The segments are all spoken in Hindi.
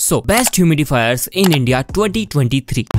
So, best humidifiers in India 2023.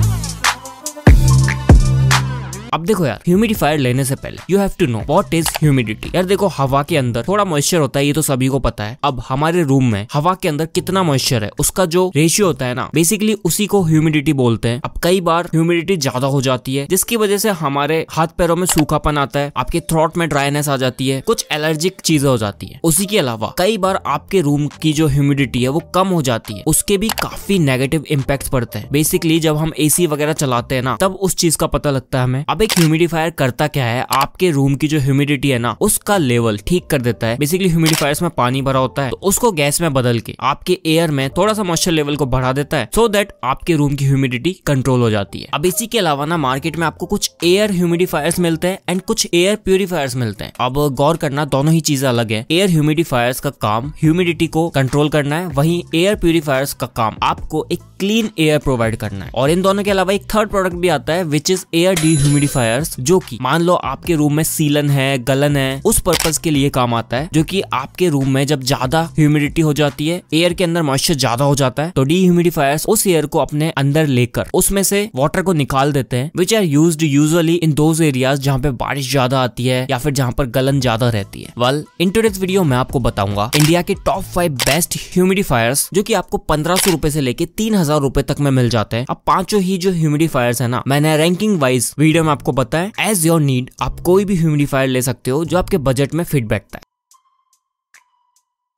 अब देखो यार ह्यूमिडिफायर लेने से पहले you have to know what is humidity यार देखो हवा के अंदर थोड़ा मॉइस्चर होता है ये तो सभी को पता है अब हमारे रूम में हवा के अंदर कितना मॉइस्चर है उसका जो रेशियो होता है ना बेसिकली उसी को ह्यूमिडिटी बोलते हैं अब कई बार ह्यूमिडिटी ज्यादा हो जाती है जिसकी वजह से हमारे हाथ पैरों में सूखापन आता है आपके थ्रोट में ड्राइनेस आ जाती है कुछ एलर्जिक चीजें हो जाती है उसी के अलावा कई बार आपके रूम की जो ह्यूमिडिटी है वो कम हो जाती है उसके भी काफी नेगेटिव इम्पैक्ट पड़ते हैं बेसिकली जब हम एसी वगैरह चलाते हैं ना तब उस चीज का पता लगता है हमें अब अब एक ह्यूमिडिफायर करता क्या है आपके रूम की जो ह्यूमिडिटी है ना उसका लेवल ठीक कर देता है बेसिकली ह्यूमिडिफायर में पानी भरा होता है तो उसको गैस में बदल के आपके एयर में थोड़ा सा मॉइस्चर लेवल को बढ़ा देता है सो so आपके रूम की ह्यूमिडिटी कंट्रोल हो जाती है अब इसी के अलावा ना मार्केट में आपको कुछ एयर ह्यूमिडिफायर्स मिलते हैं एंड कुछ एयर प्यूरिफायर्स मिलते हैं अब गौर करना दोनों ही चीजें अलग है एयर ह्यूमिडिफायर्स का काम ह्यूमिडिटी को कंट्रोल करना है वही एयर प्यूरिफायर्स का काम आपको एक क्लीन एयर प्रोवाइड करना है और इन दोनों के अलावा एक थर्ड प्रोडक्ट भी आता है which is air D purifiers जो कि मान लो आपके रूम में सीलन है गलन है उस पर्पज के लिए काम आता है जो कि आपके रूम में जब ज्यादा ह्यूमिडिटी हो जाती है एयर के अंदर मॉइस्चर ज्यादा हो जाता है तो डी ह्यूमिडिफायर्स उस एयर को अपने अंदर लेकर उसमें से वाटर को निकाल देते हैं which are use usually in those areas जहाँ पे बारिश ज्यादा आती है या फिर जहाँ पर गलन ज्यादा रहती है वेल इन टूडेज वीडियो मैं आपको बताऊंगा इंडिया के टॉप फाइव बेस्ट ह्यूमिडिफायर्स जो की आपको पंद्रह सौ रूपए से लेके तीन हजार रूपए तक में मिल जाते हैं अब पांचों ही जो ह्यूमिडिफायर्स है ना मैंने रैंकिंग वाइज वीडियो में आपको है एज योर नीड आप कोई भी ह्यूमिडिफायर ले सकते हो जो आपके बजट में फिट बैठता है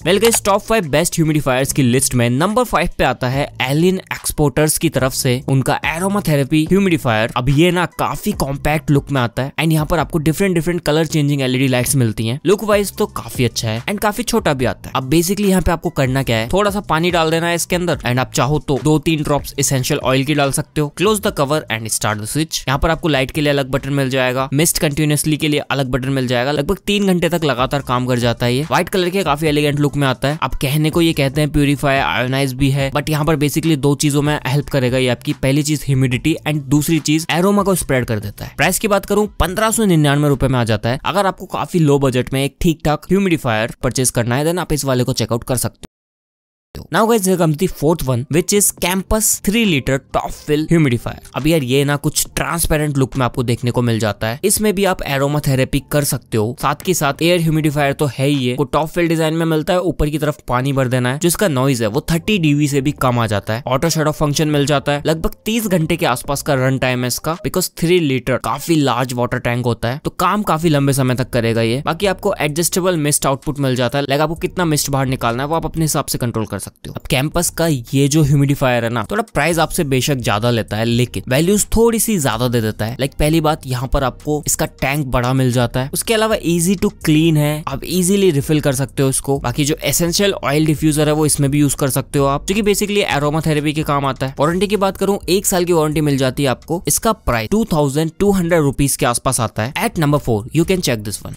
well guys top five best humidifiers की लिस्ट में नंबर फाइव पे आता है एलिन एक्सपोर्टर्स की तरफ से उनका एरोमा थेरेपी ह्यूमिडिफायर अब ये ना काफी कॉम्पैक्ट लुक में आता है एंड यहाँ पर आपको different different colour changing LED lights मिलती हैं लुक वाइज तो काफी अच्छा है एंड काफी छोटा भी आता है अब बेसिकली यहाँ पे आपको करना क्या है थोड़ा सा पानी डाल देना है इसके अंदर एंड आप चाहो तो दो तीन ड्रॉप इसेंशियल ऑयल की डाल सकते हो close the cover and start the switch यहाँ पर आपको लाइट के लिए अलग बटन मिल जाएगा मिस्ट कंटिन्यूसली के लिए अलग बटन मिल जाएगा लगभग तीन घंटे तक लगातार काम कर जाता है ये व्हाइट कलर के काफी एलिगेंट लुक लुक में आता है आप कहने को ये कहते हैं प्योरीफाई आयोनाइज भी है बट यहाँ पर बेसिकली दो चीजों में हेल्प करेगा ये आपकी पहली चीज ह्यूमिडिटी एंड दूसरी चीज एरोमा को स्प्रेड कर देता है प्राइस की बात करूँ पंद्रह सौ निन्यानवे रुपए में आ जाता है अगर आपको काफी लो बजट में एक ठीक ठाक ह्यूमिडिफायर परचेज करना है देन आप इस वाले को चेकआउट कर सकते हो now guys here comes the fourth one which is campus 3 litre top fill humidifier अब यार ये ना कुछ ट्रांसपेरेंट लुक में आपको देखने को मिल जाता है इसमें भी आप एरोमा थेरेपी कर सकते हो साथ के साथ एयर ह्यूमिडिफायर तो है ही है वो टॉप फिल डिजाइन में मिलता है ऊपर की तरफ पानी भर देना है जिसका नॉइज है वो थर्टी डीबी से भी कम आ जाता है ऑटो ऑफ फंक्शन मिल जाता है लगभग तीस घंटे के आसपास का रन टाइम है इसका बिकॉज थ्री लीटर काफी लार्ज वाटर टैंक होता है तो काम काफी लंबे समय तक करेगा ये बाकी आपको एडजस्टेबल मिस्ट आउटपुट मिल जाता है लाइक आपको कितना मिस्ट बाहर निकालना है वो आप अपने हिसाब से कंट्रोल कर सकते सकते हो अब कैंपस का ये जो ह्यूमिडिफायर है ना थोड़ा प्राइस आपसे बेशक ज्यादा लेता है लेकिन वैल्यूज थोड़ी सी ज्यादा दे देता है लाइक पहली बात यहाँ पर आपको इसका टैंक बड़ा मिल जाता है उसके अलावा इजी टू क्लीन है आप इजिली रिफिल कर सकते हो इसको बाकी जो एसेंशियल ऑयल डिफ्यूजर है वो इसमें भी यूज कर सकते हो आप जो की बेसिकली एरोमाथेरेपी के काम आता है वारंटी की बात करूँ एक साल की वारंटी मिल जाती है आपको इसका price two thousand two hundred rupees के आसपास आता है at number four you can check this one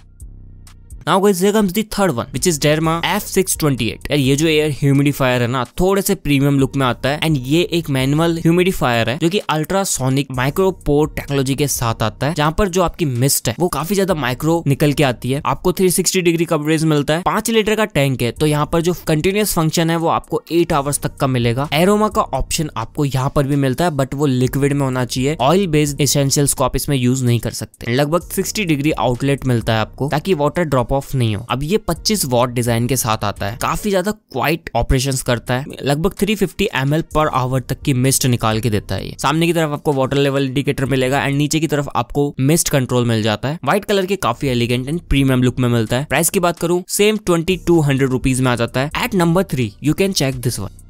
now guys here comes the third one which is Derma एफ628 यार ये जो एयर ह्यूमिडिफायर है ना थोड़े से प्रीमियम लुक में आता है एंड ये एक मैनुअल ह्यूमिडिफायर है जो कि अल्ट्रासोनिक माइक्रोपोर टेक्नोलॉजी के साथ आता है जहाँ पर जो आपकी मिस्ट है वो काफी ज्यादा माइक्रो निकल के आती है आपको 360 डिग्री कवरेज मिलता है पांच लीटर का टैंक है तो यहाँ पर जो कंटिन्यूस फंक्शन है वो आपको एट आवर्स तक का मिलेगा एरोमा का ऑप्शन आपको यहाँ पर भी मिलता है बट वो लिक्विड में होना चाहिए ऑयल बेस्ड एसेंशियल्स को आप इसमें यूज नहीं कर सकते लगभग सिक्सटी डिग्री आउटलेट मिलता है आपको ताकि वाटर ड्रॉप ऑफ नहीं हो अब ये 25 वॉट डिजाइन के साथ आता है काफी ज्यादा क्वाइट ऑपरेशंस करता है लगभग 350 फिफ्टी पर आवर तक की मिस्ट निकाल के देता है सामने की तरफ आपको वाटर लेवल इंडिकेटर मिलेगा एंड नीचे की तरफ आपको मिस्ट कंट्रोल मिल जाता है व्हाइट कलर के काफी एलिगेंट एंड प्रीमियम लुक में मिलता है प्राइस की बात करूं same twenty two hundred rupees में आ जाता है at number three you can check this one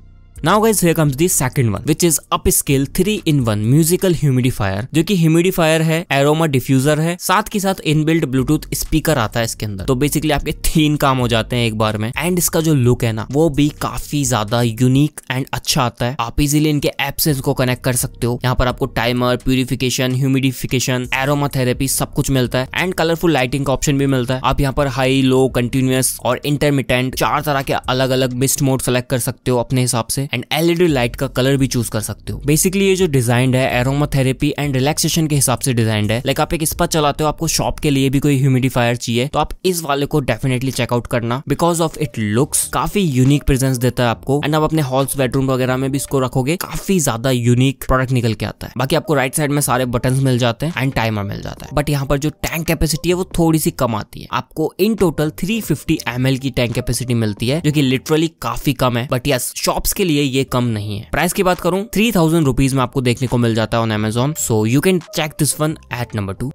now guys here comes the second one which is up scale three in one musical humidifier जो कि ह्यूमिडिफायर है एरोमा डिफ्यूजर है साथ के साथ inbuilt ब्लूटूथ स्पीकर आता है इसके अंदर तो बेसिकली आपके तीन काम हो जाते हैं एक बार में एंड इसका जो लुक है ना वो भी काफी ज्यादा यूनिक एंड अच्छा आता है आप इजिली इनके apps से इसको कनेक्ट कर सकते हो यहाँ पर आपको timer purification humidification aroma therapy सब कुछ मिलता है एंड कलरफुल लाइटिंग का ऑप्शन भी मिलता है आप यहाँ पर हाई लो continuous और intermittent चार तरह के अलग अलग mist मोड select कर सकते हो अपने हिसाब से एंड एलईडी लाइट का कलर भी चूज कर सकते हो बेसिकली ये जो डिजाइन है एरोमाथेरेपी एंड रिलैक्सेशन के हिसाब से डिजाइन है लाइक आप एक स्पा चलाते हो आपको शॉप के लिए भी कोई ह्यूमिडिफायर चाहिए तो आप इस वाले को डेफिनेटली चेकआउट करना बिकॉज ऑफ इट लुक्स काफी यूनिक प्रेजेंस देता है आपको एंड आप अपने हॉल्स बेडरूम वगैरह में भी इसको रखोगे काफी ज्यादा यूनिक प्रोडक्ट निकल के आता है बाकी आपको राइट साइड में सारे बटन मिल जाते हैं एंड टाइमर मिल जाता है बट यहाँ पर जो टैंक कैपेसिटी है वो थोड़ी सी कम आती है आपको इन टोटल थ्री फिफ्टी की टैंक कैपेसिटी मिलती है जो की लिटरली काफी कम है बट यस शॉप्स के लिए ये कम नहीं है प्राइस की बात करूं थ्री थाउजेंड रुपीज में आपको देखने को मिल जाता है on Amazon so you can check this one at number two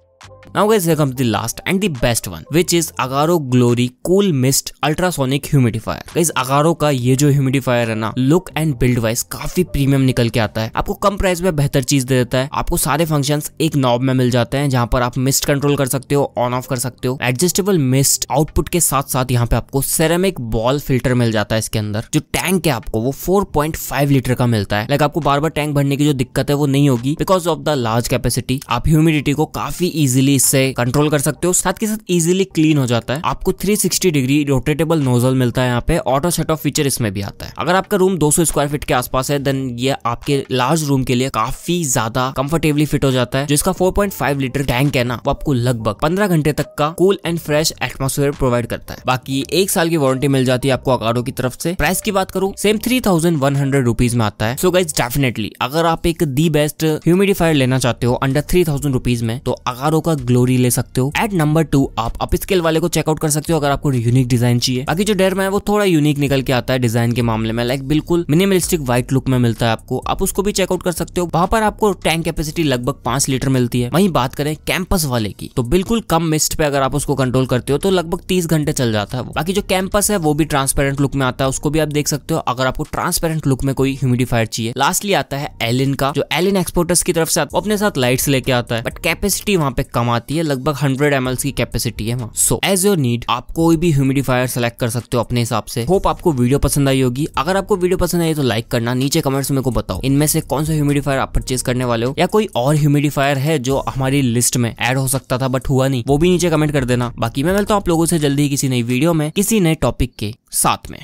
Now guys here comes the last and the best one which is Agaro Glory Cool Mist Ultrasonic Humidifier. Guys Agaro का ये जो humidifier है ना look and build wise काफी premium निकल के आता है आपको कम price में बेहतर चीज दे देता है आपको सारे functions एक knob में मिल जाते हैं जहाँ पर आप mist control कर सकते हो on off कर सकते हो adjustable mist output के साथ साथ यहाँ पे आपको ceramic ball filter मिल जाता है इसके अंदर जो tank है आपको वो 4.5 लीटर का मिलता है लाइक आपको बार बार टैंक भरने की जो दिक्कत है वो नहीं होगी because of the large capacity आप ह्यूमिडिटी को काफी इजिली इससे कंट्रोल कर सकते हो साथ के साथ इजिली क्लीन हो जाता है आपको 360 डिग्री रोटेटेबल नोजल मिलता है यहाँ पे ऑटो सेट ऑफ फीचर इसमें भी आता है अगर आपका रूम 200 स्क्वायर फीट के आसपास है देन ये आपके लार्ज रूम के लिए काफी ज्यादा कंफर्टेबली फिट हो जाता है जिसका 4.5 लीटर टैंक है ना वो आपको लगभग 15 घंटे तक का cool and fresh atmosphere provide करता है बाकी एक साल की वारंटी मिल जाती है आपको अकारो की तरफ से प्राइस की बात करूँ same three thousand one hundred rupees में आता है सो गाइज डेफिनेटली अगर आप एक दी बेस्ट ह्यूमिडिफायर लेना चाहते हो अंडर थ्री थाउजेंड रुपीज में तो अकारो का ग्लोरी ले सकते हो एट नंबर टू आप अपस्केल वाले को चेकआउट कर सकते हो अगर आपको यूनिक डिजाइन चाहिए बाकी जो डेरमा में है वो थोड़ा यूनिक निकल के आता है डिजाइन के मामले में लाइक बिल्कुल मिनिमलिस्टिक व्हाइट लुक में मिलता है आपको आप उसको भी चेकआउट कर सकते हो वहां पर आपको टैंक कैपेसिटी लगभग पांच लीटर मिलती है वहीं बात करें कैंपस वाले की तो बिल्कुल कम मिस्ट पे अगर आप उसको कंट्रोल करते हो तो लगभग तीस घंटे चल जाता है बाकी जो कैंपस है वो भी ट्रांसपेरेंट लुक में आता है उसको भी आप देख सकते हो अगर आपको ट्रांसपेरेंट लुक में कोई ह्यूमिडिफायर चाहिए लास्टली आता है एलिन का जो एलिन एक्सपोर्टर्स की तरफ से अपने साथ लाइट्स लेके आता है बट कैपेसिटी वहां पे कम आती आती है लगभग हंड्रेड एम की कैपेसिटी है वहाँ सो एज योर नीड आप कोई भी ह्यूमिडिफायर सेलेक्ट कर सकते हो अपने हिसाब से होप आपको वीडियो पसंद आई होगी अगर आपको वीडियो पसंद आई तो लाइक करना नीचे कमेंट्स में को बताओ इनमें से कौन सा ह्यूमिडिफायर आप परचेज करने वाले हो या कोई और ह्यूमिडिफायर है जो हमारी लिस्ट में एड हो सकता था बट हुआ नहीं वो भी नीचे कमेंट कर देना बाकी मैं मिलता हूँ आप लोगों से जल्दी किसी नई वीडियो में किसी नए टॉपिक के साथ में